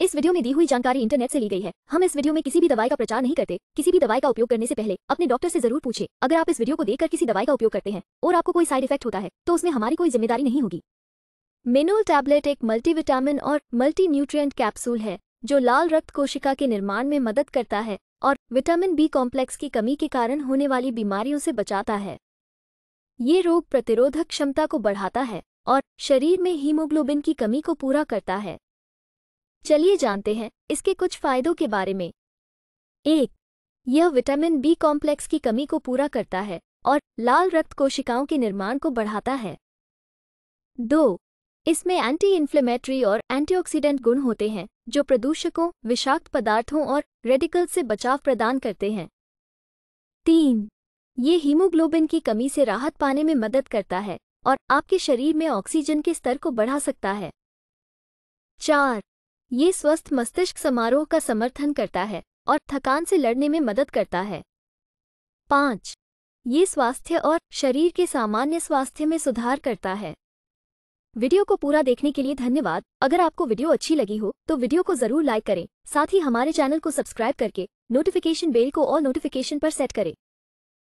इस वीडियो में दी हुई जानकारी इंटरनेट से ली गई है हम इस वीडियो में किसी भी दवाई का प्रचार नहीं करते किसी भी दवाई का उपयोग करने से पहले अपने डॉक्टर से जरूर पूछे अगर आप इस वीडियो को देखकर किसी दवाई का उपयोग करते हैं और आपको कोई साइड इफेक्ट होता है तो उसमें हमारी कोई जिम्मेदारी नहीं होगी मेनोल टैबलेट एक मल्टीविटामिन और मल्टी न्यूट्रिय कैप्सूल है जो लाल रक्त कोशिका के निर्माण में मदद करता है और विटामिन बी कॉम्प्लेक्स की कमी के कारण होने वाली बीमारियों से बचाता है ये रोग प्रतिरोधक क्षमता को बढ़ाता है और शरीर में हीमोग्लोबिन की कमी को पूरा करता है चलिए जानते हैं इसके कुछ फायदों के बारे में एक यह विटामिन बी कॉम्प्लेक्स की कमी को पूरा करता है और लाल रक्त कोशिकाओं के निर्माण को बढ़ाता है दो इसमें एंटी इन्फ्लेमेटरी और एंटीऑक्सीडेंट गुण होते हैं जो प्रदूषकों विषाक्त पदार्थों और रेडिकल से बचाव प्रदान करते हैं तीन ये हीमोग्लोबिन की कमी से राहत पाने में मदद करता है और आपके शरीर में ऑक्सीजन के स्तर को बढ़ा सकता है चार ये स्वस्थ मस्तिष्क समारोह का समर्थन करता है और थकान से लड़ने में मदद करता है पाँच ये स्वास्थ्य और शरीर के सामान्य स्वास्थ्य में सुधार करता है वीडियो को पूरा देखने के लिए धन्यवाद अगर आपको वीडियो अच्छी लगी हो तो वीडियो को जरूर लाइक करें साथ ही हमारे चैनल को सब्सक्राइब करके नोटिफिकेशन बेल को और नोटिफिकेशन पर सेट करें